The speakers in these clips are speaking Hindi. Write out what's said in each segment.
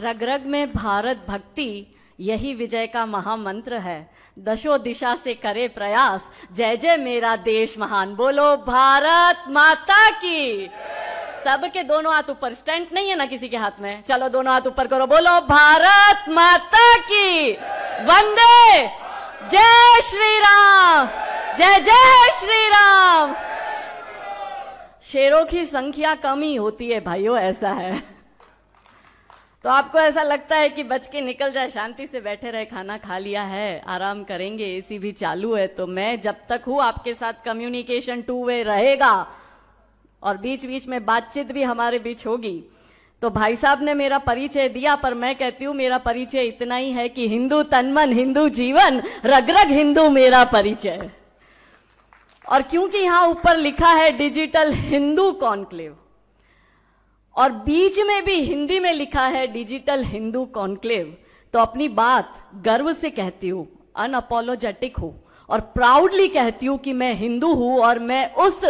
रग रग में भारत भक्ति यही विजय का महामंत्र है दशो दिशा से करे प्रयास जय जय मेरा देश महान बोलो भारत माता की सबके दोनों हाथ ऊपर स्टैंड नहीं है ना किसी के हाथ में चलो दोनों हाथ ऊपर करो बोलो भारत माता की वंदे जय श्री राम जय जय श्री राम शेरों की संख्या कम ही होती है भाइयों ऐसा है तो आपको ऐसा लगता है कि बच के निकल जाए शांति से बैठे रहे खाना खा लिया है आराम करेंगे एसी भी चालू है तो मैं जब तक हूं आपके साथ कम्युनिकेशन टू वे रहेगा और बीच बीच में बातचीत भी हमारे बीच होगी तो भाई साहब ने मेरा परिचय दिया पर मैं कहती हूं मेरा परिचय इतना ही है कि हिंदू तनमन हिंदू जीवन रग रग हिंदू मेरा परिचय और क्योंकि यहाँ ऊपर लिखा है डिजिटल हिंदू कॉन्क्लेव और बीच में भी हिंदी में लिखा है डिजिटल हिंदू कॉन्क्लेव तो अपनी बात गर्व से कहती हूँ अनअपोलोजेटिक हूँ और प्राउडली कहती हूँ कि मैं हिंदू हूँ और मैं उस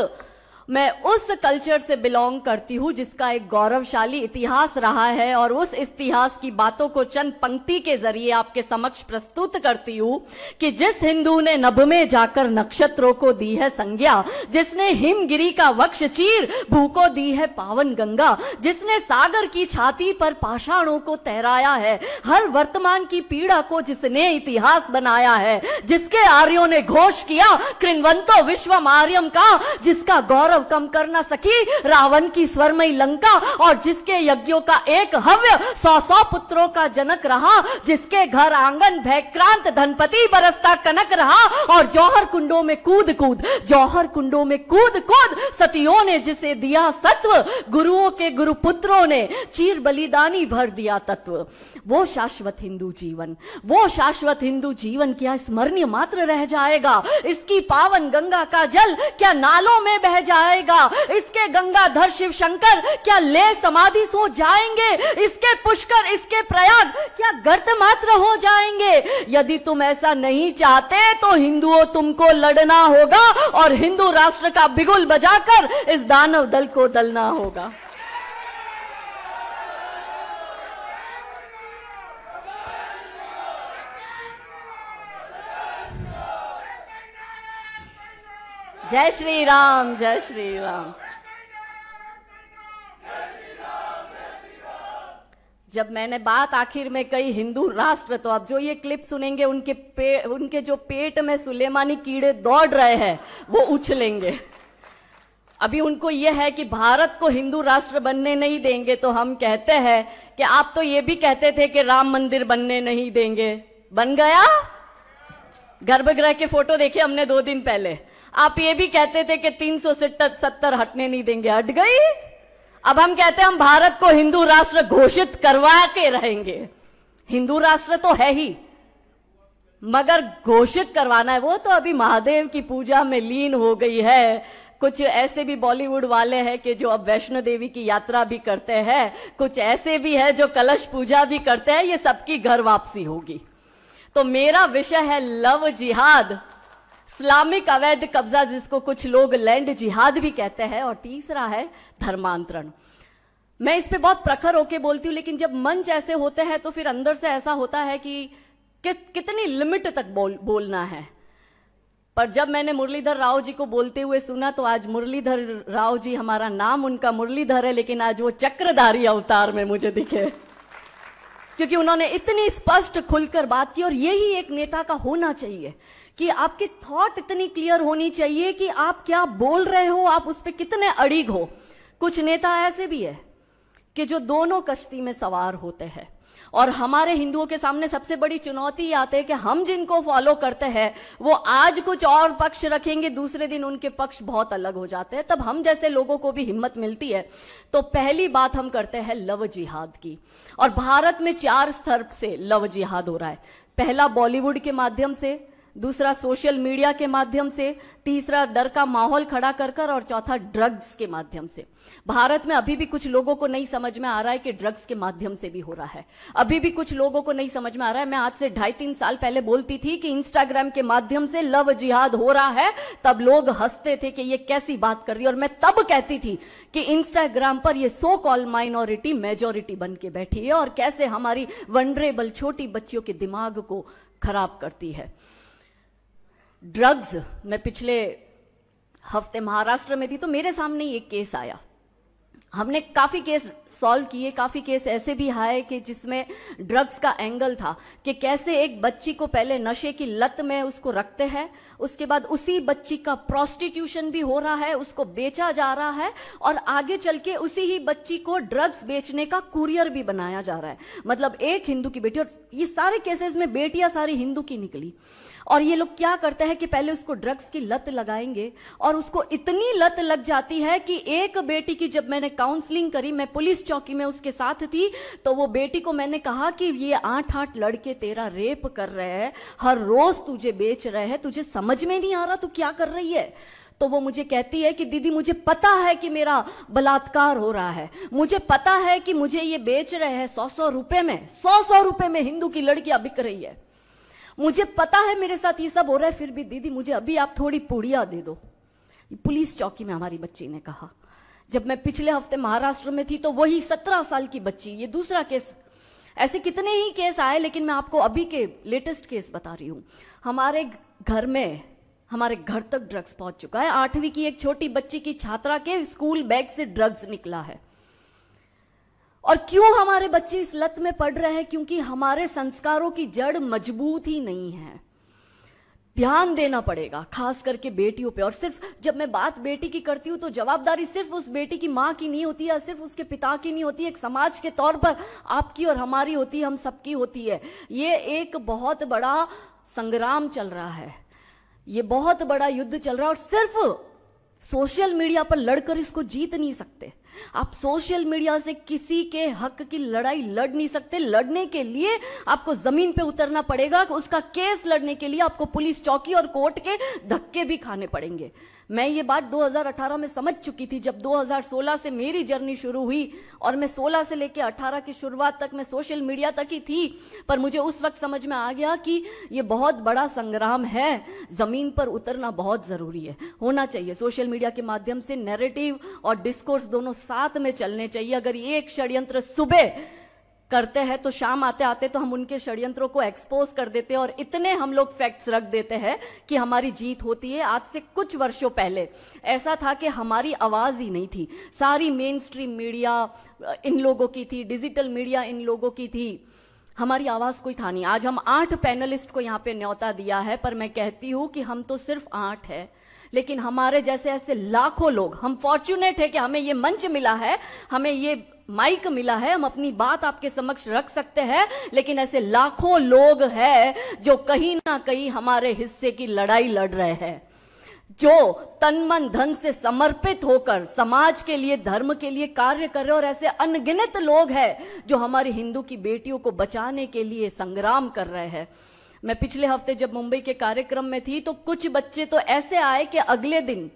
मैं उस कल्चर से बिलोंग करती हूँ जिसका एक गौरवशाली इतिहास रहा है और उस इतिहास की बातों को चंद पंक्ति के जरिए आपके समक्ष प्रस्तुत करती हूँ कि जिस हिंदू ने नभ में जाकर नक्षत्रों को दी है संज्ञा जिसने हिमगिरी का वक्ष चीर भू को दी है पावन गंगा जिसने सागर की छाती पर पाषाणों को तैराया है हर वर्तमान की पीड़ा को जिसने इतिहास बनाया है जिसके आर्यो ने घोष किया कृणवंतो विश्व आर्यम का जिसका गौरव गौरव कम कर ना सकी रावण की स्वर्मयी लंका और जिसके यज्ञों का एक हव्य सौ सौ पुत्रों का जनक रहा जिसके घर आंगन भयक्रांत धनपति बरसता कनक रहा और जौहर कुंडों में कूद कूद जौहर कुंडों में कूद कूद सतियों ने जिसे दिया सत्व गुरुओं के गुरु पुत्रों ने चीर बलिदानी भर दिया तत्व वो शाश्वत हिंदू जीवन वो शाश्वत हिंदू जीवन क्या स्मरणीय मात्र रह जाएगा इसकी पावन गंगा का जल क्या नालों में बह जाए जाएगा इसके गंगाधर शिव शंकर क्या ले समाधि सो जाएंगे इसके पुष्कर इसके प्रयाग क्या गर्त मात्र हो जाएंगे यदि तुम ऐसा नहीं चाहते तो हिंदुओं तुमको लड़ना होगा और हिंदू राष्ट्र का बिगुल बजाकर इस दानव दल को दलना होगा जय श्री राम जय श्री राम जब मैंने बात आखिर में कही हिंदू राष्ट्र तो अब जो ये क्लिप सुनेंगे उनके पे, उनके जो पेट में सुलेमानी कीड़े दौड़ रहे हैं वो उछलेंगे अभी उनको ये है कि भारत को हिंदू राष्ट्र बनने नहीं देंगे तो हम कहते हैं कि आप तो ये भी कहते थे कि राम मंदिर बनने नहीं देंगे बन गया गर्भगृह के फोटो देखे हमने दो दिन पहले आप ये भी कहते थे कि तीन सौ सत्तर हटने नहीं देंगे हट गई अब हम कहते हैं हम भारत को हिंदू राष्ट्र घोषित करवा के रहेंगे हिंदू राष्ट्र तो है ही मगर घोषित करवाना है वो तो अभी महादेव की पूजा में लीन हो गई है कुछ ऐसे भी बॉलीवुड वाले हैं कि जो अब वैष्णो देवी की यात्रा भी करते हैं कुछ ऐसे भी है जो कलश पूजा भी करते हैं ये सबकी घर वापसी होगी तो मेरा विषय है लव जिहाद इस्लामिक अवैध कब्जा जिसको कुछ लोग लैंड जिहाद भी कहते हैं और तीसरा है धर्मांतरण मैं इस पे बहुत प्रखर होके बोलती हूं लेकिन जब मंच ऐसे होते हैं तो फिर अंदर से ऐसा होता है कि कि, कितनी लिमिट तक बोल बोलना है पर जब मैंने मुरलीधर राव जी को बोलते हुए सुना तो आज मुरलीधर राव जी हमारा नाम उनका मुरलीधर है लेकिन आज वो चक्रधारी अवतार में मुझे दिखे क्योंकि उन्होंने इतनी स्पष्ट खुलकर बात की और यही एक नेता का होना चाहिए कि आपकी थॉट इतनी क्लियर होनी चाहिए कि आप क्या बोल रहे हो आप उस पर कितने अड़िग हो कुछ नेता ऐसे भी है कि जो दोनों कश्ती में सवार होते हैं और हमारे हिंदुओं के सामने सबसे बड़ी चुनौती आते है कि हम जिनको फॉलो करते हैं वो आज कुछ और पक्ष रखेंगे दूसरे दिन उनके पक्ष बहुत अलग हो जाते हैं तब हम जैसे लोगों को भी हिम्मत मिलती है तो पहली बात हम करते हैं लव जिहाद की और भारत में चार स्तर से लव जिहाद हो रहा है पहला बॉलीवुड के माध्यम से दूसरा सोशल मीडिया के माध्यम से तीसरा डर का माहौल खड़ा कर कर और चौथा ड्रग्स के माध्यम से भारत में अभी भी कुछ लोगों को नहीं समझ में आ रहा है कि ड्रग्स के माध्यम से भी हो रहा है अभी भी कुछ लोगों को नहीं समझ में आ रहा है मैं आज से ढाई तीन साल पहले बोलती थी कि इंस्टाग्राम के माध्यम से लव जिहाद हो रहा है तब लोग हंसते थे कि ये कैसी बात कर रही और मैं तब कहती थी कि इंस्टाग्राम पर यह सो कॉल माइनॉरिटी मेजोरिटी बन के बैठी है और कैसे हमारी वनरेबल छोटी बच्चियों के दिमाग को खराब करती है ड्रग्स मैं पिछले हफ्ते महाराष्ट्र में थी तो मेरे सामने एक केस आया हमने काफ़ी केस सॉल्व किए काफ़ी केस ऐसे भी आए कि जिसमें ड्रग्स का एंगल था कि कैसे एक बच्ची को पहले नशे की लत में उसको रखते हैं उसके बाद उसी बच्ची का प्रोस्टिट्यूशन भी हो रहा है उसको बेचा जा रहा है और आगे चल के उसी ही बच्ची को ड्रग्स बेचने का कुरियर भी बनाया जा रहा है मतलब एक हिंदू की बेटी और ये सारे केसेस में बेटियां सारी हिंदू की निकली और ये लोग क्या करते हैं कि पहले उसको ड्रग्स की लत लगाएंगे और उसको इतनी लत लग जाती है कि एक बेटी की जब मैंने काउंसलिंग करी मैं पुलिस चौकी में उसके साथ थी तो वो बेटी को मैंने कहा कि ये आठ आठ लड़के तेरा रेप कर रहे हैं हर रोज तुझे बेच रहे हैं तुझे समझ में नहीं आ रहा तू क्या कर रही है तो वो मुझे कहती है कि दीदी मुझे पता है कि मेरा बलात्कार हो रहा है मुझे पता है कि मुझे ये बेच रहे हैं सौ सौ रुपए में सौ सौ रुपए में हिंदू की लड़कियां बिक रही है मुझे पता है मेरे साथ ये सब हो रहा है फिर भी दीदी मुझे अभी आप थोड़ी पुड़िया दे दो पुलिस चौकी में हमारी बच्ची ने कहा जब मैं पिछले हफ्ते महाराष्ट्र में थी तो वही सत्रह साल की बच्ची ये दूसरा केस ऐसे कितने ही केस आए लेकिन मैं आपको अभी के लेटेस्ट केस बता रही हूं हमारे घर में हमारे घर तक ड्रग्स पहुंच चुका है आठवीं की एक छोटी बच्ची की छात्रा के स्कूल बैग से ड्रग्स निकला है और क्यों हमारे बच्चे इस लत में पड़ रहे हैं क्योंकि हमारे संस्कारों की जड़ मजबूत ही नहीं है ध्यान देना पड़ेगा खास करके बेटियों पे और सिर्फ जब मैं बात बेटी की करती हूं तो जवाबदारी सिर्फ उस बेटी की माँ की नहीं होती है सिर्फ उसके पिता की नहीं होती एक समाज के तौर पर आपकी और हमारी होती है हम सबकी होती है ये एक बहुत बड़ा संग्राम चल रहा है ये बहुत बड़ा युद्ध चल रहा है और सिर्फ सोशल मीडिया पर लड़कर इसको जीत नहीं सकते आप सोशल मीडिया से किसी के हक की लड़ाई लड़ नहीं सकते लड़ने के लिए आपको जमीन पे उतरना पड़ेगा उसका केस लड़ने के लिए आपको पुलिस चौकी और कोर्ट के धक्के भी खाने पड़ेंगे मैं ये बात 2018 में समझ चुकी थी जब 2016 से मेरी जर्नी शुरू हुई और मैं 16 से लेकर 18 की शुरुआत तक मैं सोशल मीडिया तक ही थी पर मुझे उस वक्त समझ में आ गया कि ये बहुत बड़ा संग्राम है ज़मीन पर उतरना बहुत ज़रूरी है होना चाहिए सोशल मीडिया के माध्यम से नैरेटिव और डिस्कोर्स दोनों साथ में चलने चाहिए अगर ये एक षड्यंत्र सुबह करते हैं तो शाम आते आते तो हम उनके षड्यंत्रों को एक्सपोज कर देते हैं और इतने हम लोग फैक्ट्स रख देते हैं कि हमारी जीत होती है आज से कुछ वर्षों पहले ऐसा था कि हमारी आवाज़ ही नहीं थी सारी मेन स्ट्रीम मीडिया इन लोगों की थी डिजिटल मीडिया इन लोगों की थी हमारी आवाज कोई था नहीं आज हम आठ पैनलिस्ट को यहाँ पे न्योता दिया है पर मैं कहती हूं कि हम तो सिर्फ आठ है लेकिन हमारे जैसे ऐसे लाखों लोग हम फॉर्चुनेट है कि हमें ये मंच मिला है हमें ये माइक मिला है हम अपनी बात आपके समक्ष रख सकते हैं लेकिन ऐसे लाखों लोग हैं जो कहीं ना कहीं हमारे हिस्से की लड़ाई लड़ रहे हैं जो तन मन धन से समर्पित होकर समाज के लिए धर्म के लिए कार्य कर रहे और ऐसे अनगिनत लोग हैं जो हमारी हिंदू की बेटियों को बचाने के लिए संग्राम कर रहे हैं मैं पिछले हफ्ते जब मुंबई के कार्यक्रम में थी तो कुछ बच्चे तो ऐसे आए कि अगले दिन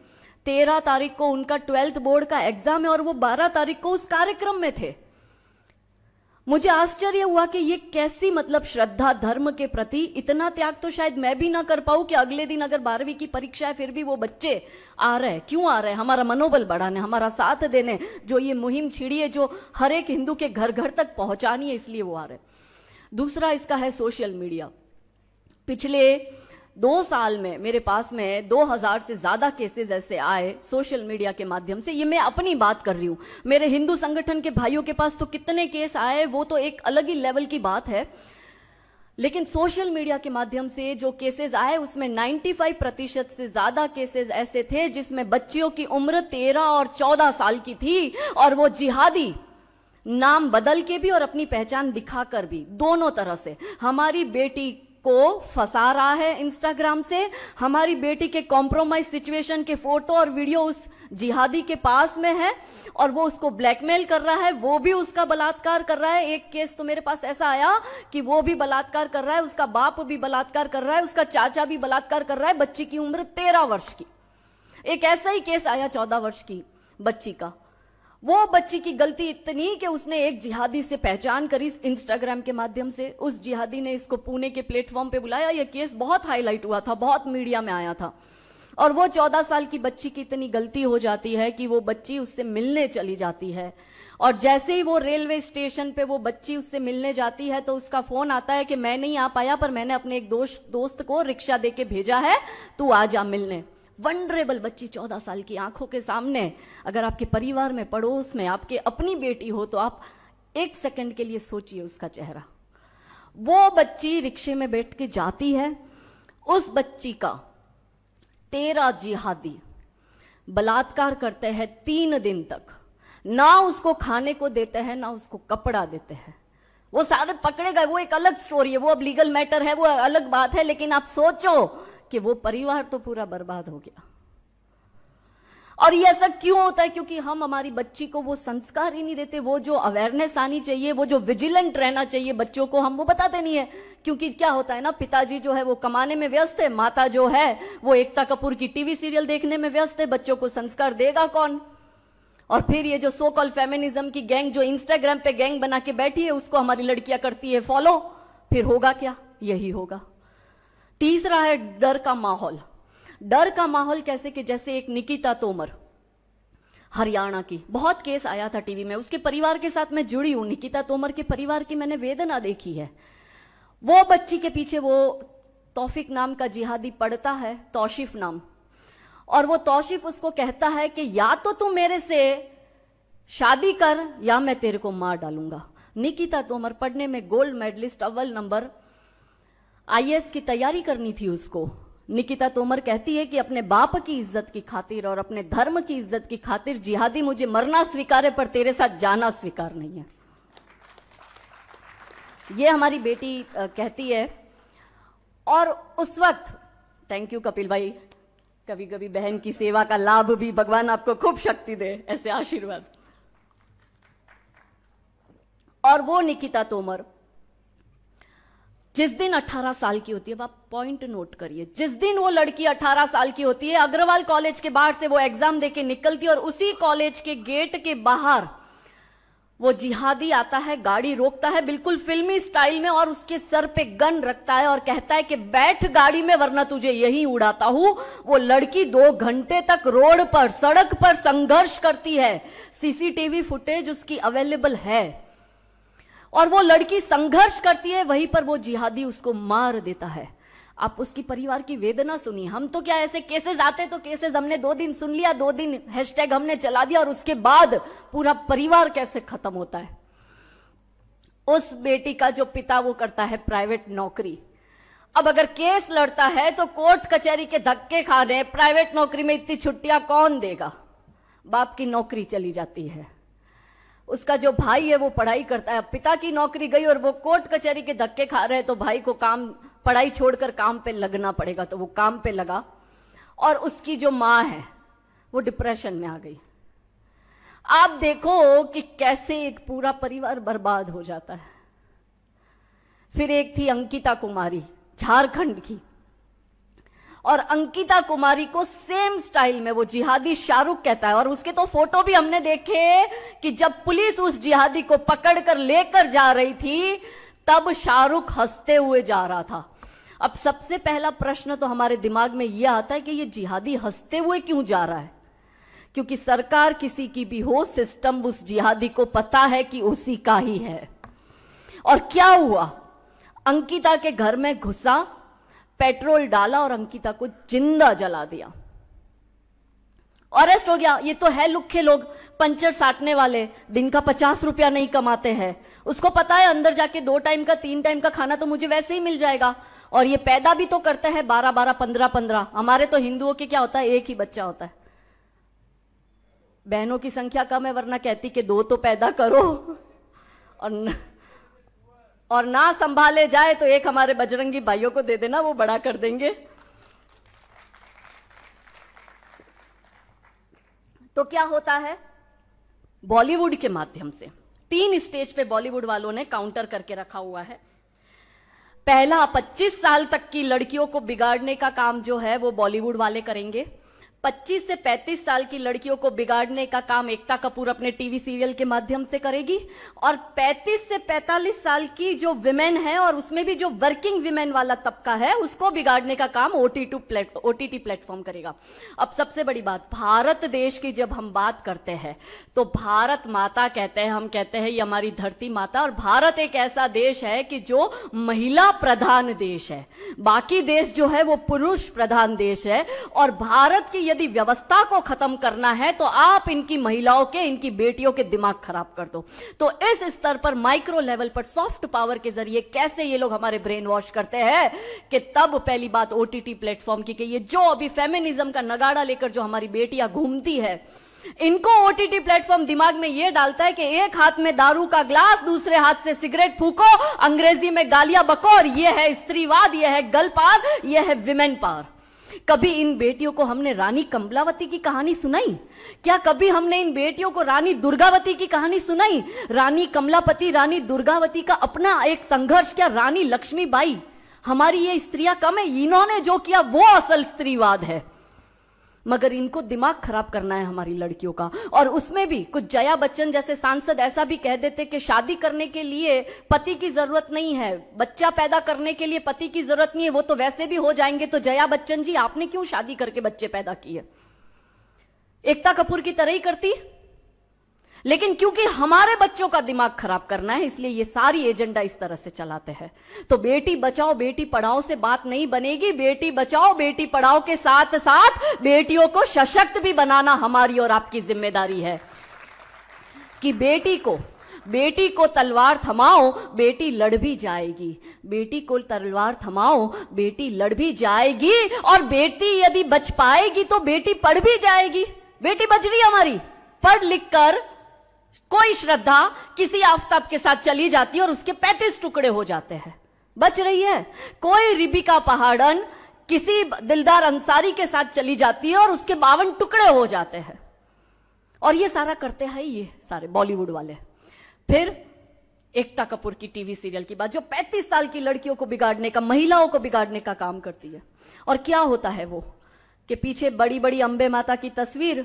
तेरह तारीख को उनका ट्वेल्थ बोर्ड का एग्जाम है और वो बारह तारीख को उस कार्यक्रम में थे मुझे आश्चर्य हुआ कि ये कैसी मतलब श्रद्धा धर्म के प्रति इतना त्याग तो शायद मैं भी ना कर पाऊं कि अगले दिन अगर बारहवीं की परीक्षा है फिर भी वो बच्चे आ रहे हैं क्यों आ रहे हैं हमारा मनोबल बढ़ाने हमारा साथ देने जो ये मुहिम छिड़ी है जो हर एक हिंदू के घर घर तक पहुंचानी है इसलिए वो आ रहे दूसरा इसका है सोशल मीडिया पिछले दो साल में मेरे पास में 2000 से ज्यादा केसेस ऐसे आए सोशल मीडिया के माध्यम से ये मैं अपनी बात कर रही हूं मेरे हिंदू संगठन के भाइयों के पास तो कितने केस आए वो तो एक अलग ही लेवल की बात है लेकिन सोशल मीडिया के माध्यम से जो केसेस आए उसमें 95 प्रतिशत से ज्यादा केसेस ऐसे थे जिसमें बच्चियों की उम्र तेरह और चौदह साल की थी और वो जिहादी नाम बदल के भी और अपनी पहचान दिखाकर भी दोनों तरह से हमारी बेटी को फंसा रहा है इंस्टाग्राम से हमारी बेटी के कॉम्प्रोमाइज सिचुएशन के फोटो और वीडियो उस जिहादी के पास में है और वो उसको ब्लैकमेल कर रहा है वो भी उसका बलात्कार कर रहा है एक केस तो मेरे पास ऐसा आया कि वो भी बलात्कार कर रहा है उसका बाप भी बलात्कार कर रहा है उसका चाचा भी बलात्कार कर रहा है बच्ची की उम्र तेरह वर्ष की एक ऐसा ही केस आया चौदह वर्ष की बच्ची का वो बच्ची की गलती इतनी कि उसने एक जिहादी से पहचान करी इंस्टाग्राम के माध्यम से उस जिहादी ने इसको पुणे के प्लेटफॉर्म पे बुलाया यह केस बहुत हाईलाइट हुआ था बहुत मीडिया में आया था और वो चौदह साल की बच्ची की इतनी गलती हो जाती है कि वो बच्ची उससे मिलने चली जाती है और जैसे ही वो रेलवे स्टेशन पे वो बच्ची उससे मिलने जाती है तो उसका फोन आता है कि मैं नहीं आ पाया पर मैंने अपने एक दोस्त दोस्त को रिक्शा दे के भेजा है तू आ जा मिलने वनरेबल बच्ची चौदह साल की आंखों के सामने अगर आपके परिवार में पड़ोस में आपके अपनी बेटी हो तो आप एक सेकंड के लिए सोचिए उसका चेहरा वो बच्ची रिक्शे में बैठ के जाती है उस बच्ची का तेरा जिहादी बलात्कार करते हैं तीन दिन तक ना उसको खाने को देते हैं ना उसको कपड़ा देते हैं वो सारे पकड़े गए वो एक अलग स्टोरी है वो अब लीगल मैटर है वो अलग बात है लेकिन आप सोचो कि वो परिवार तो पूरा बर्बाद हो गया और ये ऐसा क्यों होता है क्योंकि हम हमारी बच्ची को वो संस्कार ही नहीं देते वो जो अवेयरनेस आनी चाहिए वो जो विजिलेंट रहना चाहिए बच्चों को हम वो बताते नहीं है क्योंकि क्या होता है ना पिताजी जो है वो कमाने में व्यस्त है माता जो है वो एकता कपूर की टीवी सीरियल देखने में व्यस्त है बच्चों को संस्कार देगा कौन और फिर ये जो सो कॉल फेमिनिज्म की गैंग जो इंस्टाग्राम पे गैंग बना के बैठी है उसको हमारी लड़कियां करती है फॉलो फिर होगा क्या यही होगा तीसरा है डर का माहौल डर का माहौल कैसे कि जैसे एक निकिता तोमर हरियाणा की बहुत केस आया था टीवी में उसके परिवार के साथ मैं जुड़ी हूं निकिता तोमर के परिवार की मैंने वेदना देखी है वो बच्ची के पीछे वो तौफिक नाम का जिहादी पढ़ता है तौशिफ नाम और वो तौशिफ उसको कहता है कि या तो तू मेरे से शादी कर या मैं तेरे को मार डालूंगा निकिता तोमर पढ़ने में गोल्ड मेडलिस्ट अव्वल नंबर आईएएस की तैयारी करनी थी उसको निकिता तोमर कहती है कि अपने बाप की इज्जत की खातिर और अपने धर्म की इज्जत की खातिर जिहादी मुझे मरना स्वीकार है पर तेरे साथ जाना स्वीकार नहीं है ये हमारी बेटी कहती है और उस वक्त थैंक यू कपिल भाई कभी कभी बहन की सेवा का लाभ भी भगवान आपको खूब शक्ति दे ऐसे आशीर्वाद और वो निकिता तोमर जिस दिन 18 साल की होती है आप पॉइंट नोट करिए जिस दिन वो लड़की 18 साल की होती है अग्रवाल कॉलेज के बाहर से वो एग्जाम देके निकलती है और उसी कॉलेज के गेट के बाहर वो जिहादी आता है गाड़ी रोकता है बिल्कुल फिल्मी स्टाइल में और उसके सर पे गन रखता है और कहता है कि बैठ गाड़ी में वरना तुझे यही उड़ाता हूं वो लड़की दो घंटे तक रोड पर सड़क पर संघर्ष करती है सीसीटीवी फुटेज उसकी अवेलेबल है और वो लड़की संघर्ष करती है वहीं पर वो जिहादी उसको मार देता है आप उसकी परिवार की वेदना सुनिए हम तो क्या ऐसे केसेस आते तो केसेस हमने दो दिन सुन लिया दो दिन हैशटैग हमने चला दिया और उसके बाद पूरा परिवार कैसे खत्म होता है उस बेटी का जो पिता वो करता है प्राइवेट नौकरी अब अगर केस लड़ता है तो कोर्ट कचहरी के धक्के खा रहे प्राइवेट नौकरी में इतनी छुट्टियां कौन देगा बाप की नौकरी चली जाती है उसका जो भाई है वो पढ़ाई करता है पिता की नौकरी गई और वो कोर्ट कचहरी के धक्के खा रहे हैं तो भाई को काम पढ़ाई छोड़कर काम पे लगना पड़ेगा तो वो काम पे लगा और उसकी जो माँ है वो डिप्रेशन में आ गई आप देखो कि कैसे एक पूरा परिवार बर्बाद हो जाता है फिर एक थी अंकिता कुमारी झारखंड की और अंकिता कुमारी को सेम स्टाइल में वो जिहादी शाहरुख कहता है और उसके तो फोटो भी हमने देखे कि जब पुलिस उस जिहादी को पकड़कर लेकर जा रही थी तब शाहरुख हंसते हुए जा रहा था अब सबसे पहला प्रश्न तो हमारे दिमाग में यह आता है कि ये जिहादी हंसते हुए क्यों जा रहा है क्योंकि सरकार किसी की भी हो सिस्टम उस जिहादी को पता है कि उसी का ही है और क्या हुआ अंकिता के घर में घुसा पेट्रोल डाला और अंकिता को जिंदा जला दिया अरेस्ट हो गया ये तो है लुखे लोग पंचर साटने वाले दिन का पचास रुपया नहीं कमाते हैं उसको पता है अंदर जाके दो टाइम का तीन टाइम का खाना तो मुझे वैसे ही मिल जाएगा और ये पैदा भी तो करता है बारह बारह पंद्रह पंद्रह हमारे तो हिंदुओं के क्या होता है एक ही बच्चा होता है बहनों की संख्या कम है वरना कहती कि दो तो पैदा करो और न... और ना संभाले जाए तो एक हमारे बजरंगी भाइयों को दे देना वो बड़ा कर देंगे तो क्या होता है बॉलीवुड के माध्यम से तीन स्टेज पे बॉलीवुड वालों ने काउंटर करके रखा हुआ है पहला 25 साल तक की लड़कियों को बिगाड़ने का काम जो है वो बॉलीवुड वाले करेंगे 25 से 35 साल की लड़कियों को बिगाड़ने का काम एकता कपूर अपने टीवी सीरियल के माध्यम से करेगी और 35 से 45 साल की जो विमेन है और उसमें भी जो वर्किंग विमेन वाला तबका है उसको बिगाड़ने का काम ओटी टू ओटीटी प्लेटफॉर्म करेगा अब सबसे बड़ी बात भारत देश की जब हम बात करते हैं तो भारत माता कहते हैं हम कहते हैं ये हमारी धरती माता और भारत एक ऐसा देश है कि जो महिला प्रधान देश है बाकी देश जो है वो पुरुष प्रधान देश है और भारत की यदि व्यवस्था को खत्म करना है तो आप इनकी महिलाओं के इनकी बेटियों के दिमाग खराब कर दो तो इस स्तर पर माइक्रो लेवल पर सॉफ्ट पावर के जरिए कैसे ये लोग हमारे ब्रेन वॉश करते हैं कि तब पहली बात ओटीटी प्लेटफॉर्म की कि ये जो अभी फेमिनिज्म का नगाड़ा लेकर जो हमारी बेटियां घूमती है इनको ओटीटी प्लेटफॉर्म दिमाग में यह डालता है कि एक हाथ में दारू का ग्लास दूसरे हाथ से सिगरेट फूको अंग्रेजी में गालियां बको और यह है स्त्रीवाद यह है गल पार यह है विमेन पावर कभी इन बेटियों को हमने रानी कमलावती की कहानी सुनाई क्या कभी हमने इन बेटियों को रानी दुर्गावती की कहानी सुनाई रानी कमलापति रानी दुर्गावती का अपना एक संघर्ष क्या रानी लक्ष्मीबाई हमारी ये स्त्रियां कम है इन्होंने जो किया वो असल स्त्रीवाद है मगर इनको दिमाग खराब करना है हमारी लड़कियों का और उसमें भी कुछ जया बच्चन जैसे सांसद ऐसा भी कह देते कि शादी करने के लिए पति की जरूरत नहीं है बच्चा पैदा करने के लिए पति की जरूरत नहीं है वो तो वैसे भी हो जाएंगे तो जया बच्चन जी आपने क्यों शादी करके बच्चे पैदा किए एकता कपूर की तरह ही करती लेकिन क्योंकि हमारे बच्चों का दिमाग खराब करना है इसलिए ये सारी एजेंडा इस तरह से चलाते हैं तो बेटी बचाओ बेटी पढ़ाओ से बात नहीं बनेगी बेटी बचाओ बेटी पढ़ाओ के साथ साथ बेटियों को सशक्त भी बनाना हमारी और आपकी जिम्मेदारी है कि बेटी को बेटी को तलवार थमाओ बेटी लड़ भी जाएगी बेटी को तलवार थमाओ बेटी लड़ भी जाएगी और बेटी यदि बच पाएगी तो बेटी पढ़ भी जाएगी बेटी बच रही हमारी पढ़ लिख कर कोई श्रद्धा किसी आफ्ताब के साथ चली जाती है और उसके पैतीस टुकड़े हो जाते हैं बच रही है कोई रिबिका पहाड़न किसी दिलदार अंसारी के साथ चली जाती है और उसके बावन टुकड़े हो जाते हैं और ये सारा करते हैं ये सारे बॉलीवुड वाले फिर एकता कपूर की टीवी सीरियल की बात जो 35 साल की लड़कियों को बिगाड़ने का महिलाओं को बिगाड़ने का काम करती है और क्या होता है वो कि पीछे बड़ी बड़ी अंबे माता की तस्वीर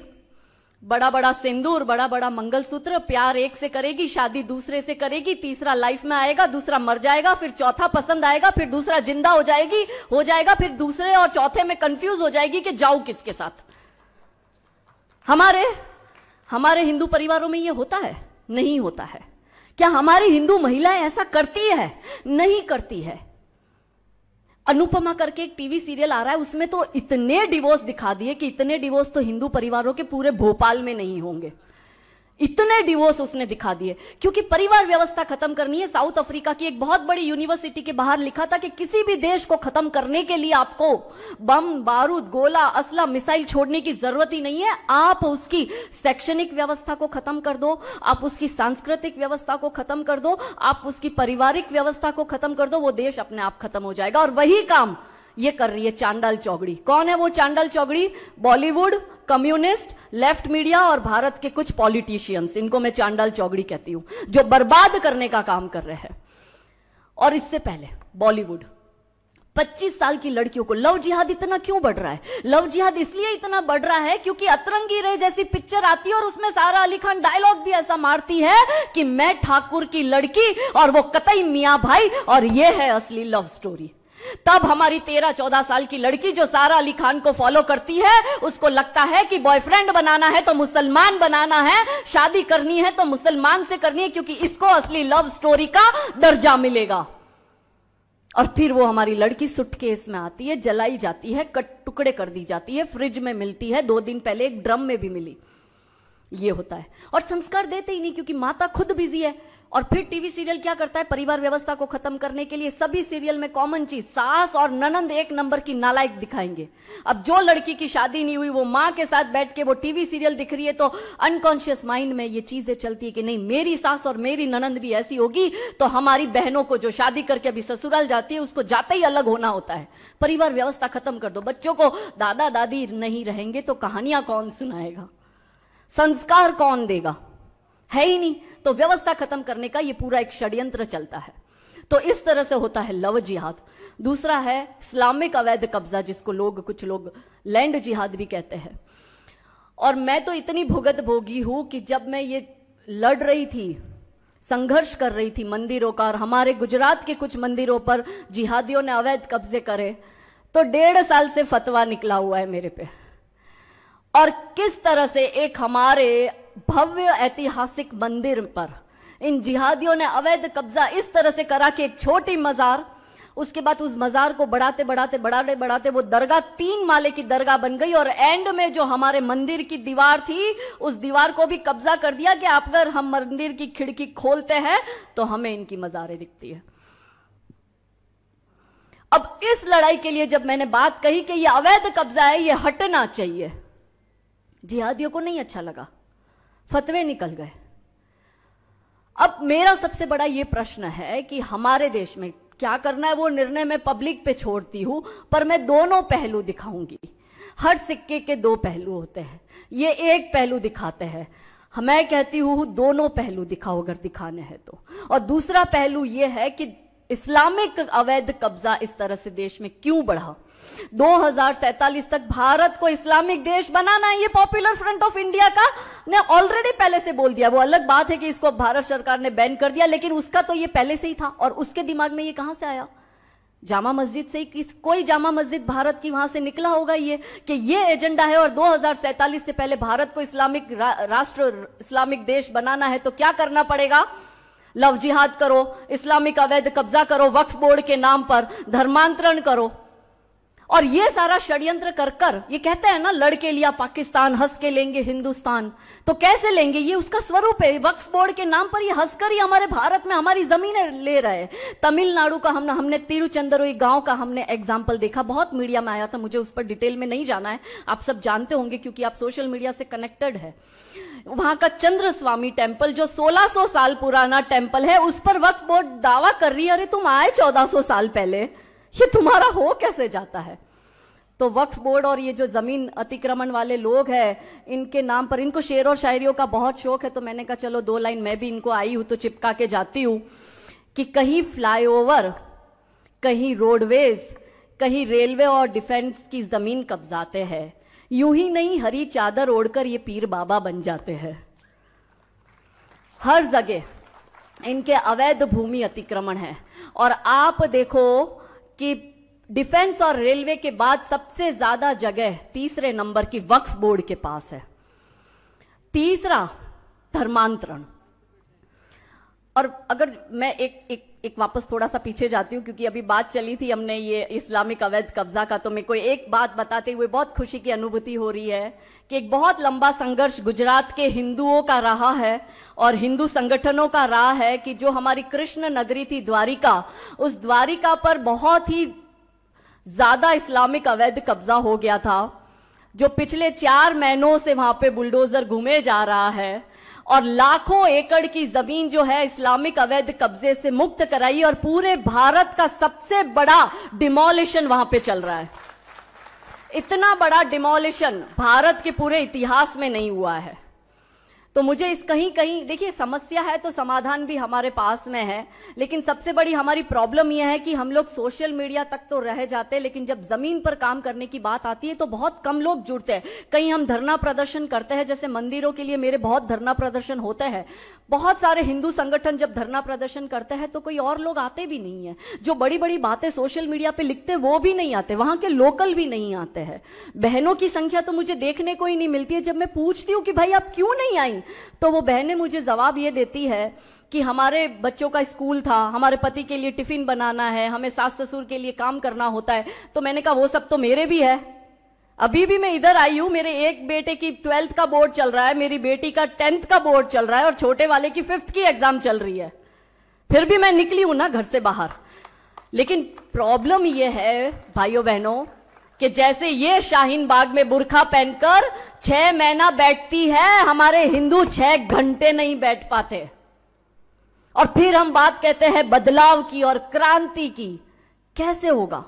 बड़ा बड़ा सिंदूर बड़ा बड़ा मंगलसूत्र प्यार एक से करेगी शादी दूसरे से करेगी तीसरा लाइफ में आएगा दूसरा मर जाएगा फिर चौथा पसंद आएगा फिर दूसरा जिंदा हो जाएगी हो जाएगा फिर दूसरे और चौथे में कंफ्यूज हो जाएगी कि जाऊं किसके साथ हमारे हमारे हिंदू परिवारों में यह होता है नहीं होता है क्या हमारी हिंदू महिलाएं ऐसा करती है नहीं करती है अनुपमा करके एक टीवी सीरियल आ रहा है उसमें तो इतने डिवोर्स दिखा दिए कि इतने डिवोर्स तो हिंदू परिवारों के पूरे भोपाल में नहीं होंगे इतने डिवोर्स उसने दिखा दिए क्योंकि परिवार व्यवस्था खत्म करनी है साउथ अफ्रीका की एक बहुत बड़ी यूनिवर्सिटी के बाहर लिखा था कि किसी भी देश को खत्म करने के लिए आपको बम बारूद गोला असला मिसाइल छोड़ने की जरूरत ही नहीं है आप उसकी शैक्षणिक व्यवस्था को खत्म कर दो आप उसकी सांस्कृतिक व्यवस्था को खत्म कर दो आप उसकी पारिवारिक व्यवस्था को खत्म कर दो वो देश अपने आप खत्म हो जाएगा और वही काम ये कर रही है चांडल चौगड़ी कौन है वो चांडल चौगड़ी बॉलीवुड कम्युनिस्ट लेफ्ट मीडिया और भारत के कुछ पॉलिटिशियंस इनको मैं चांडाल चौगड़ी कहती हूं जो बर्बाद करने का काम कर रहे हैं और इससे पहले बॉलीवुड 25 साल की लड़कियों को लव जिहाद इतना क्यों बढ़ रहा है लव जिहाद इसलिए इतना बढ़ रहा है क्योंकि अतरंगी रे जैसी पिक्चर आती है और उसमें सारा अली खान डायलॉग भी ऐसा मारती है कि मैं ठाकुर की लड़की और वो कतई मिया भाई और ये है असली लव स्टोरी तब हमारी तेरह चौदह साल की लड़की जो सारा अली खान को फॉलो करती है उसको लगता है कि बॉयफ्रेंड बनाना है तो मुसलमान बनाना है शादी करनी है तो मुसलमान से करनी है क्योंकि इसको असली लव स्टोरी का दर्जा मिलेगा और फिर वो हमारी लड़की सुटकेस में आती है जलाई जाती है कट टुकड़े कर दी जाती है फ्रिज में मिलती है दो दिन पहले एक ड्रम में भी मिली ये होता है और संस्कार देते ही नहीं क्योंकि माता खुद बिजी है और फिर टीवी सीरियल क्या करता है परिवार व्यवस्था को खत्म करने के लिए सभी सीरियल में कॉमन चीज सास और ननंद एक नंबर की नालायक दिखाएंगे अब जो लड़की की शादी नहीं हुई वो माँ के साथ बैठ के वो टीवी सीरियल दिख रही है तो अनकॉन्शियस माइंड में ये चीजें चलती है कि नहीं मेरी सास और मेरी ननंद भी ऐसी होगी तो हमारी बहनों को जो शादी करके अभी ससुराल जाती है उसको जाते ही अलग होना होता है परिवार व्यवस्था खत्म कर दो बच्चों को दादा दादी नहीं रहेंगे तो कहानियां कौन सुनाएगा संस्कार कौन देगा है ही नहीं तो व्यवस्था खत्म करने का ये पूरा एक षड्यंत्र चलता है तो इस तरह से होता है लव जिहाद दूसरा है इस्लामिक अवैध कब्जा जिसको लोग कुछ लोग लैंड जिहाद भी कहते हैं और मैं तो इतनी भुगत भोगी हूं कि जब मैं ये लड़ रही थी संघर्ष कर रही थी मंदिरों का और हमारे गुजरात के कुछ मंदिरों पर जिहादियों ने अवैध कब्जे करे तो डेढ़ साल से फतवा निकला हुआ है मेरे पे और किस तरह से एक हमारे भव्य ऐतिहासिक मंदिर पर इन जिहादियों ने अवैध कब्जा इस तरह से करा कि एक छोटी मजार उसके बाद उस मजार को बढ़ाते बढ़ाते बढ़ाते बढ़ाते वो दरगाह तीन माले की दरगाह बन गई और एंड में जो हमारे मंदिर की दीवार थी उस दीवार को भी कब्जा कर दिया कि आप अगर हम मंदिर की खिड़की खोलते हैं तो हमें इनकी मजारें दिखती है अब इस लड़ाई के लिए जब मैंने बात कही कि यह अवैध कब्जा है यह हटना चाहिए जिहादियों को नहीं अच्छा लगा फतवे निकल गए अब मेरा सबसे बड़ा ये प्रश्न है कि हमारे देश में क्या करना है वो निर्णय मैं पब्लिक पे छोड़ती हूं पर मैं दोनों पहलू दिखाऊंगी हर सिक्के के दो पहलू होते हैं ये एक पहलू दिखाते हैं मैं कहती हूं दोनों पहलू दिखाओ अगर दिखाने हैं तो और दूसरा पहलू ये है कि इस्लामिक अवैध कब्जा इस तरह से देश में क्यों बढ़ा 2047 तक भारत को इस्लामिक देश बनाना है ये पॉपुलर फ्रंट ऑफ इंडिया का ने ऑलरेडी पहले से बोल दिया वो अलग बात है कि इसको भारत सरकार ने बैन कर दिया लेकिन उसका तो ये पहले से ही था और उसके दिमाग में ये कहां से आया जामा मस्जिद से किस कोई जामा मस्जिद भारत की वहां से निकला होगा ये कि ये एजेंडा है और 2047 से पहले भारत को इस्लामिक रा, राष्ट्र इस्लामिक देश बनाना है तो क्या करना पड़ेगा लव जिहाद करो इस्लामिक अवैध कब्जा करो वक्फ बोर्ड के नाम पर धर्मांतरण करो और ये सारा षड्यंत्र कर कर ये कहते हैं ना लड़के लिया पाकिस्तान हंस के लेंगे हिंदुस्तान तो कैसे लेंगे ये उसका स्वरूप है वक्फ बोर्ड के नाम पर ये हंसकर ही हमारे भारत में हमारी जमीन ले रहे हैं तमिलनाडु का हमने हमने तिरुचंदरोई गांव का हमने एग्जाम्पल देखा बहुत मीडिया में आया था मुझे उस पर डिटेल में नहीं जाना है आप सब जानते होंगे क्योंकि आप सोशल मीडिया से कनेक्टेड है वहां का चंद्र स्वामी टेम्पल जो 1600 साल पुराना टेम्पल है उस पर वक्फ बोर्ड दावा कर रही है अरे तुम आए 1400 साल पहले ये तुम्हारा हो कैसे जाता है तो वक्फ बोर्ड और ये जो ज़मीन अतिक्रमण वाले लोग हैं इनके नाम पर इनको शेर और शायरियों का बहुत शौक है तो मैंने कहा चलो दो लाइन मैं भी इनको आई हूं तो चिपका के जाती हूं कि कहीं फ्लाईओवर कहीं रोडवेज कहीं रेलवे और डिफेंस की ज़मीन कब्जाते हैं यूं ही नहीं हरी चादर ओढ़कर ये पीर बाबा बन जाते हैं हर जगह इनके अवैध भूमि अतिक्रमण है और आप देखो कि डिफेंस और रेलवे के बाद सबसे ज्यादा जगह तीसरे नंबर की वक्फ बोर्ड के पास है तीसरा धर्मांतरण और अगर मैं एक एक एक वापस थोड़ा सा पीछे जाती हूँ क्योंकि अभी बात चली थी हमने ये इस्लामिक अवैध कब्जा का तो मेरे को एक बात बताते हुए बहुत खुशी की अनुभूति हो रही है कि एक बहुत लंबा संघर्ष गुजरात के हिंदुओं का रहा है और हिंदू संगठनों का रहा है कि जो हमारी कृष्ण नगरी थी द्वारिका उस द्वारिका पर बहुत ही ज्यादा इस्लामिक अवैध कब्जा हो गया था जो पिछले चार महीनों से वहां पे बुलडोजर घूमे जा रहा है और लाखों एकड़ की जमीन जो है इस्लामिक अवैध कब्जे से मुक्त कराई और पूरे भारत का सबसे बड़ा डिमोलिशन वहां पे चल रहा है इतना बड़ा डिमोलिशन भारत के पूरे इतिहास में नहीं हुआ है तो मुझे इस कहीं कहीं देखिए समस्या है तो समाधान भी हमारे पास में है लेकिन सबसे बड़ी हमारी प्रॉब्लम यह है कि हम लोग सोशल मीडिया तक तो रह जाते हैं लेकिन जब जमीन पर काम करने की बात आती है तो बहुत कम लोग जुड़ते हैं कहीं हम धरना प्रदर्शन करते हैं जैसे मंदिरों के लिए मेरे बहुत धरना प्रदर्शन होते हैं बहुत सारे हिंदू संगठन जब धरना प्रदर्शन करते हैं तो कोई और लोग आते भी नहीं है जो बड़ी बड़ी बातें सोशल मीडिया पर लिखते वो भी नहीं आते वहां के लोकल भी नहीं आते हैं बहनों की संख्या तो मुझे देखने को ही नहीं मिलती है जब मैं पूछती हूँ कि भाई आप क्यों नहीं आई तो वो बहनें मुझे जवाब ये देती है कि हमारे बच्चों का स्कूल था हमारे पति के लिए टिफिन बनाना है हमें सास ससुर के लिए काम करना होता है तो मैंने कहा वो सब तो मेरे भी है अभी भी मैं इधर आई हूं मेरे एक बेटे की ट्वेल्थ का बोर्ड चल रहा है मेरी बेटी का टेंथ का बोर्ड चल रहा है और छोटे वाले की फिफ्थ की एग्जाम चल रही है फिर भी मैं निकली हूं ना घर से बाहर लेकिन प्रॉब्लम यह है भाइयों बहनों कि जैसे ये शाहीन बाग में बुरखा पहनकर छह महीना बैठती है हमारे हिंदू छह घंटे नहीं बैठ पाते और फिर हम बात कहते हैं बदलाव की और क्रांति की कैसे होगा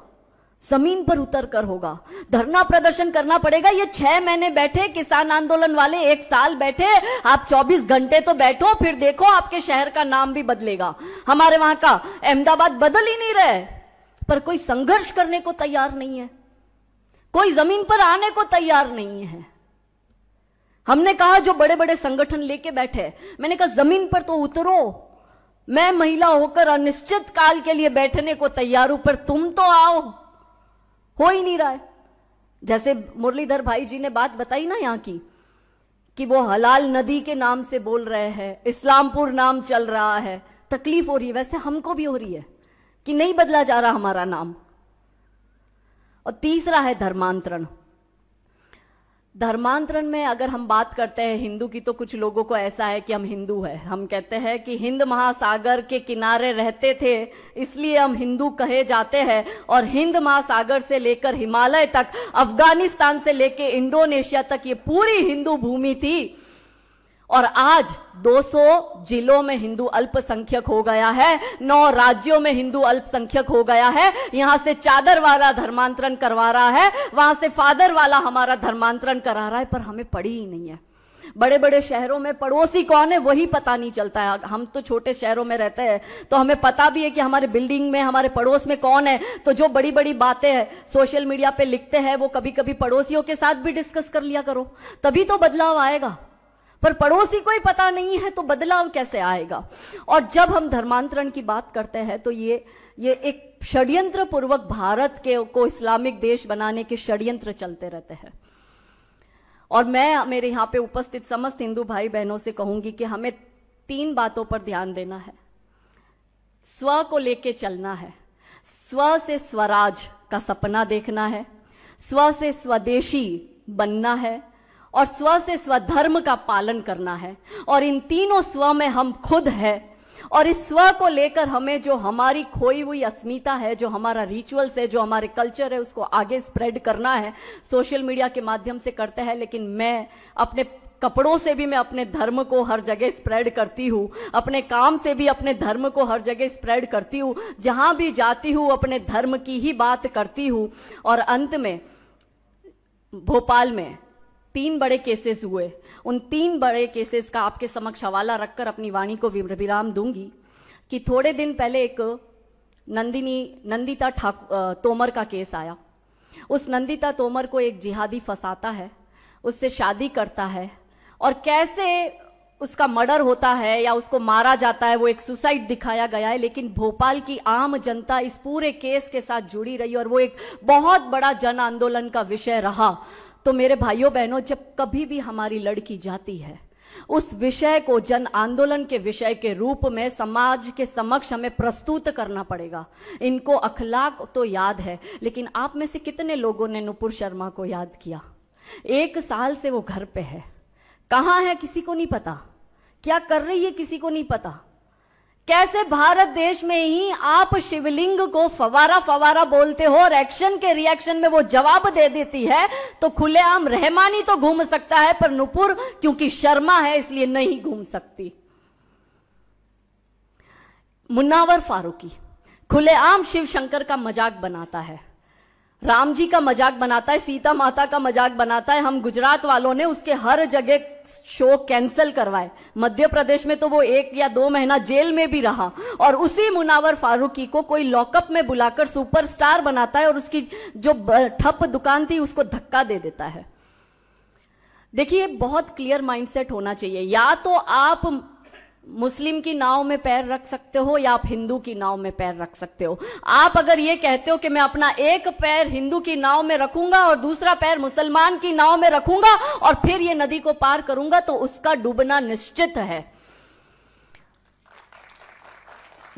जमीन पर उतर कर होगा धरना प्रदर्शन करना पड़ेगा ये छह महीने बैठे किसान आंदोलन वाले एक साल बैठे आप 24 घंटे तो बैठो फिर देखो आपके शहर का नाम भी बदलेगा हमारे वहां का अहमदाबाद बदल ही नहीं रहे पर कोई संघर्ष करने को तैयार नहीं है कोई जमीन पर आने को तैयार नहीं है हमने कहा जो बड़े बड़े संगठन लेके बैठे मैंने कहा जमीन पर तो उतरो मैं महिला होकर अनिश्चित काल के लिए बैठने को तैयार हूं पर तुम तो आओ हो ही नहीं रहा है जैसे मुरलीधर भाई जी ने बात बताई ना यहां की कि वो हलाल नदी के नाम से बोल रहे हैं इस्लामपुर नाम चल रहा है तकलीफ हो रही है वैसे हमको भी हो रही है कि नहीं बदला जा रहा हमारा नाम और तीसरा है धर्मांतरण धर्मांतरण में अगर हम बात करते हैं हिंदू की तो कुछ लोगों को ऐसा है कि हम हिंदू है हम कहते हैं कि हिंद महासागर के किनारे रहते थे इसलिए हम हिंदू कहे जाते हैं और हिंद महासागर से लेकर हिमालय तक अफगानिस्तान से लेकर इंडोनेशिया तक ये पूरी हिंदू भूमि थी और आज 200 जिलों में हिंदू अल्पसंख्यक हो गया है नौ राज्यों में हिंदू अल्पसंख्यक हो गया है यहां से चादर वाला धर्मांतरण करवा रहा है वहां से फादर वाला हमारा धर्मांतरण करा रहा है पर हमें पड़ी ही नहीं है बड़े बड़े शहरों में पड़ोसी कौन है वही पता नहीं चलता है हम तो छोटे शहरों में रहते हैं तो हमें पता भी है कि हमारे बिल्डिंग में हमारे पड़ोस में कौन है तो जो बड़ी बड़ी बातें हैं सोशल मीडिया पे लिखते हैं वो कभी कभी पड़ोसियों के साथ भी डिस्कस कर लिया करो तभी तो बदलाव आएगा पर पड़ोसी को ही पता नहीं है तो बदलाव कैसे आएगा और जब हम धर्मांतरण की बात करते हैं तो ये ये एक षड्यंत्र पूर्वक भारत के को इस्लामिक देश बनाने के षड्यंत्र चलते रहते हैं और मैं मेरे यहां पे उपस्थित समस्त हिंदू भाई बहनों से कहूंगी कि हमें तीन बातों पर ध्यान देना है स्व को लेके चलना है स्व से स्वराज का सपना देखना है स्व से स्वदेशी बनना है और स्व से स्वधर्म का पालन करना है और इन तीनों स्व में हम खुद है और इस स्व को लेकर हमें जो हमारी खोई हुई अस्मिता है जो हमारा रिचुअल्स है जो हमारे कल्चर है उसको आगे स्प्रेड करना है सोशल मीडिया के माध्यम से करते हैं लेकिन मैं अपने कपड़ों से भी मैं अपने धर्म को हर जगह स्प्रेड करती हूँ अपने काम से भी अपने धर्म को हर जगह स्प्रेड करती हूँ जहाँ भी जाती हूँ अपने धर्म की ही बात करती हूँ और अंत में भोपाल में तीन बड़े केसेस हुए उन तीन बड़े केसेस का आपके समक्ष हवाला रखकर अपनी वाणी को विराम दूंगी कि थोड़े दिन पहले एक नंदिनी नंदिता ठाकुर तोमर का केस आया उस नंदिता तोमर को एक जिहादी फंसाता है उससे शादी करता है और कैसे उसका मर्डर होता है या उसको मारा जाता है वो एक सुसाइड दिखाया गया है लेकिन भोपाल की आम जनता इस पूरे केस के साथ जुड़ी रही और वो एक बहुत बड़ा जन आंदोलन का विषय रहा तो मेरे भाइयों बहनों जब कभी भी हमारी लड़की जाती है उस विषय को जन आंदोलन के विषय के रूप में समाज के समक्ष हमें प्रस्तुत करना पड़ेगा इनको अखलाक तो याद है लेकिन आप में से कितने लोगों ने नुपुर शर्मा को याद किया एक साल से वो घर पे है कहाँ है किसी को नहीं पता क्या कर रही है किसी को नहीं पता कैसे भारत देश में ही आप शिवलिंग को फवारा फवारा बोलते हो और एक्शन के रिएक्शन में वो जवाब दे देती है तो खुलेआम रहमानी तो घूम सकता है पर नुपुर क्योंकि शर्मा है इसलिए नहीं घूम सकती मुन्नावर फारूकी खुलेआम शिव शंकर का मजाक बनाता है राम जी का मजाक बनाता है सीता माता का मजाक बनाता है हम गुजरात वालों ने उसके हर जगह शो कैंसिल करवाए मध्य प्रदेश में तो वो एक या दो महीना जेल में भी रहा और उसी मुनावर फारूकी को कोई लॉकअप में बुलाकर सुपरस्टार बनाता है और उसकी जो ठप दुकान थी उसको धक्का दे देता है देखिए बहुत क्लियर माइंडसेट होना चाहिए या तो आप मुस्लिम की नाव में पैर रख सकते हो या आप हिंदू की नाव में पैर रख सकते हो आप अगर ये कहते हो कि मैं अपना एक पैर हिंदू की नाव में रखूंगा और दूसरा पैर मुसलमान की नाव में रखूंगा और फिर ये नदी को पार करूंगा तो उसका डूबना निश्चित है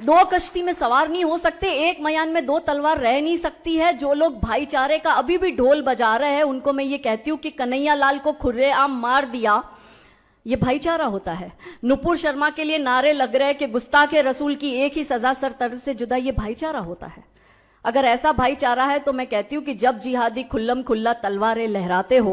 दो कश्ती में सवार नहीं हो सकते एक मयान में दो तलवार रह नहीं सकती है जो लोग भाईचारे का अभी भी ढोल बजा रहे हैं उनको मैं ये कहती हूं कि कन्हैया लाल को खुर्रे आम मार दिया ये भाईचारा होता है नुपुर शर्मा के लिए नारे लग रहे कि गुस्ताखे रसूल की एक ही सजा सर तर्ज से जुदा ये भाईचारा होता है अगर ऐसा भाईचारा है तो मैं कहती हूँ कि जब जिहादी खुल्लम खुल्ला तलवारें लहराते हो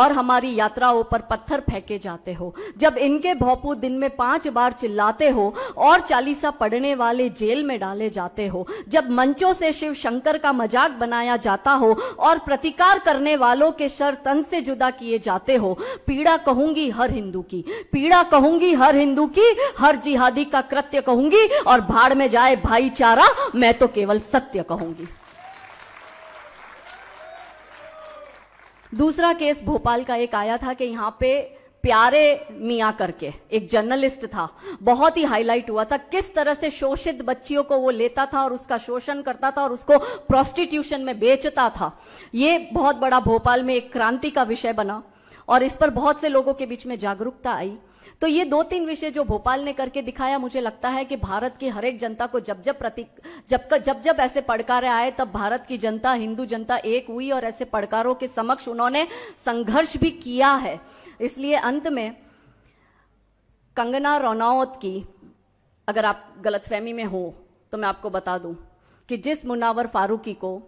और हमारी यात्राओं पर पत्थर फेंके जाते हो जब इनके भौपू दिन में पांच बार चिल्लाते हो और चालीसा पढ़ने वाले जेल में डाले जाते हो जब मंचों से शिव शंकर का मजाक बनाया जाता हो और प्रतिकार करने वालों के शर तन से जुदा किए जाते हो पीड़ा कहूंगी हर हिंदू की पीड़ा कहूंगी हर हिंदू की हर जिहादी का कृत्य कहूंगी और भाड़ में जाए भाईचारा मैं तो केवल सत्य कहूंगी करूंगी दूसरा केस भोपाल का एक आया था कि यहां पे प्यारे मियाँ करके एक जर्नलिस्ट था बहुत ही हाईलाइट हुआ था किस तरह से शोषित बच्चियों को वो लेता था और उसका शोषण करता था और उसको प्रोस्टिट्यूशन में बेचता था ये बहुत बड़ा भोपाल में एक क्रांति का विषय बना और इस पर बहुत से लोगों के बीच में जागरूकता आई तो ये दो तीन विषय जो भोपाल ने करके दिखाया मुझे लगता है कि भारत की हर एक जनता को जब जब प्रति जब जब जब ऐसे पड़कारे आए तब भारत की जनता हिंदू जनता एक हुई और ऐसे पड़कारों के समक्ष उन्होंने संघर्ष भी किया है इसलिए अंत में कंगना रनौत की अगर आप गलतफहमी में हो तो मैं आपको बता दूं कि जिस मुनावर फारूकी को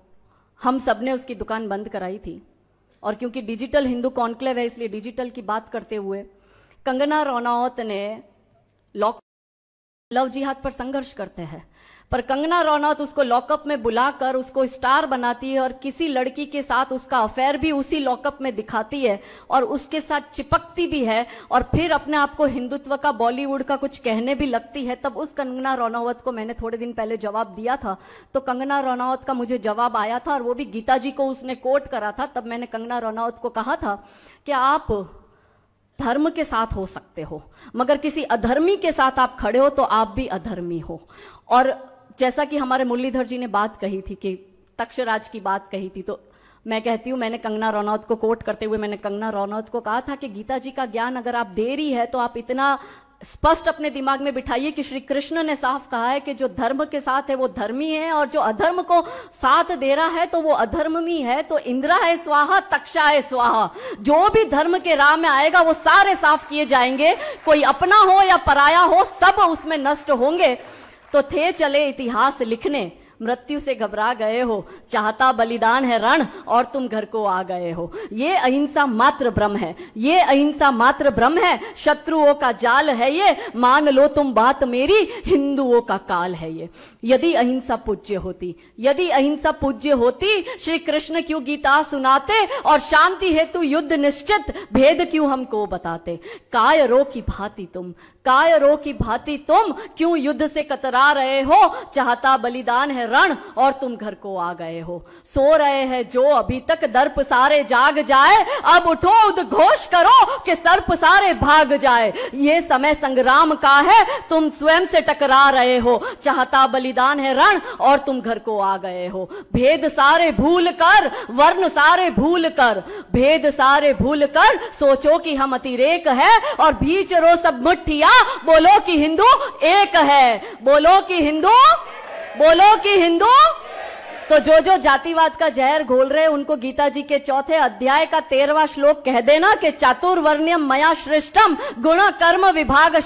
हम सब ने उसकी दुकान बंद कराई थी और क्योंकि डिजिटल हिंदू कॉन्क्लेव है इसलिए डिजिटल की बात करते हुए कंगना रनौत ने लॉक लव जिहाद पर संघर्ष करते हैं पर कंगना रनौत उसको लॉकअप में बुलाकर उसको स्टार बनाती है और किसी लड़की के साथ उसका अफेयर भी उसी लॉकअप में दिखाती है और उसके साथ चिपकती भी है और फिर अपने आप को हिंदुत्व का बॉलीवुड का कुछ कहने भी लगती है तब उस कंगना रनौत को मैंने थोड़े दिन पहले जवाब दिया था तो कंगना रनौत का मुझे जवाब आया था और वो भी गीता जी को उसने कोट करा था तब मैंने कंगना रनौत को कहा था कि आप धर्म के साथ हो सकते हो मगर किसी अधर्मी के साथ आप खड़े हो तो आप भी अधर्मी हो और जैसा कि हमारे मुरलीधर जी ने बात कही थी कि तक्षराज की बात कही थी तो मैं कहती हूँ मैंने कंगना रनौत को कोट करते हुए मैंने कंगना रनौत को कहा था कि गीता जी का ज्ञान अगर आप दे रही है तो आप इतना स्पष्ट अपने दिमाग में बिठाइए कि श्री कृष्ण ने साफ कहा है कि जो धर्म के साथ है वो धर्मी है और जो अधर्म को साथ दे रहा है तो वो अधर्म में है तो इंदिरा है स्वाहा तक्षा है स्वाहा जो भी धर्म के राह में आएगा वो सारे साफ किए जाएंगे कोई अपना हो या पराया हो सब उसमें नष्ट होंगे तो थे चले इतिहास लिखने मृत्यु से घबरा गए हो चाहता बलिदान है रण और तुम घर को आ गए हो ये अहिंसा मात्र ब्रह्म है ये अहिंसा मात्र ब्रह्म है शत्रुओं का जाल है ये मान लो तुम बात मेरी हिंदुओं का काल है ये यदि अहिंसा पूज्य होती यदि अहिंसा पूज्य होती श्री कृष्ण क्यों गीता सुनाते और शांति हेतु युद्ध निश्चित भेद क्यों हमको बताते काय रो की भांति तुम कायरों की भांति तुम क्यों युद्ध से कतरा रहे हो चाहता बलिदान है रण और तुम घर को आ गए हो सो रहे हैं जो अभी तक दर्प सारे जाग जाए अब उठो उद्घोष करो कि सर्प सारे भाग जाए ये समय संग्राम का है तुम स्वयं से टकरा रहे हो चाहता बलिदान है रण और तुम घर को आ गए हो भेद सारे भूल कर वर्ण सारे भूल कर भेद सारे भूल कर सोचो कि हम अतिरेक है और भीचरो सब मुठिया बोलो कि हिंदू एक है बोलो कि हिंदू बोलो कि हिंदू तो जो जो जातिवाद का जहर घोल रहे उनको गीता जी के चौथे अध्याय का तेरवा श्लोक कह देना कि चातुर्वर्ण्य मया श्रेष्ठम गुण कर्म विभाग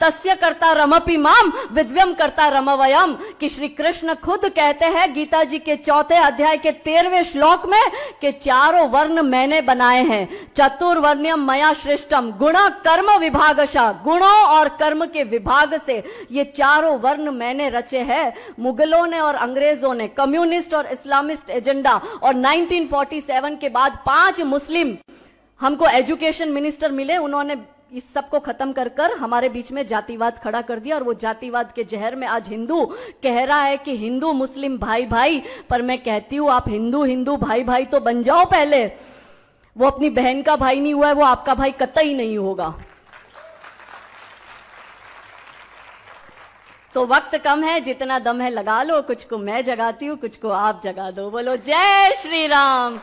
तस्य करता रमपी माम विद्यम करता रमवयम कि श्री कृष्ण खुद कहते हैं गीता जी के चौथे अध्याय के तेरहवें श्लोक में कि चारों वर्ण मैंने बनाए हैं चतुर्वर्ण्यम मया श्रेष्ठम गुण कर्म विभाग गुणों और कर्म के विभाग से ये चारों वर्ण मैंने रचे हैं मुगलों ने और अंग्रेजों ने कम्युनिस्ट कम्युनिस्ट और इस्लामिस्ट एजेंडा और 1947 के बाद पांच मुस्लिम हमको एजुकेशन मिनिस्टर मिले उन्होंने इस सब को खत्म कर कर हमारे बीच में जातिवाद खड़ा कर दिया और वो जातिवाद के जहर में आज हिंदू कह रहा है कि हिंदू मुस्लिम भाई भाई पर मैं कहती हूं आप हिंदू हिंदू भाई भाई तो बन जाओ पहले वो अपनी बहन का भाई नहीं हुआ है वो आपका भाई कतई नहीं होगा तो वक्त कम है जितना दम है लगा लो कुछ को मैं जगाती हूँ कुछ को आप जगा दो बोलो जय श्री राम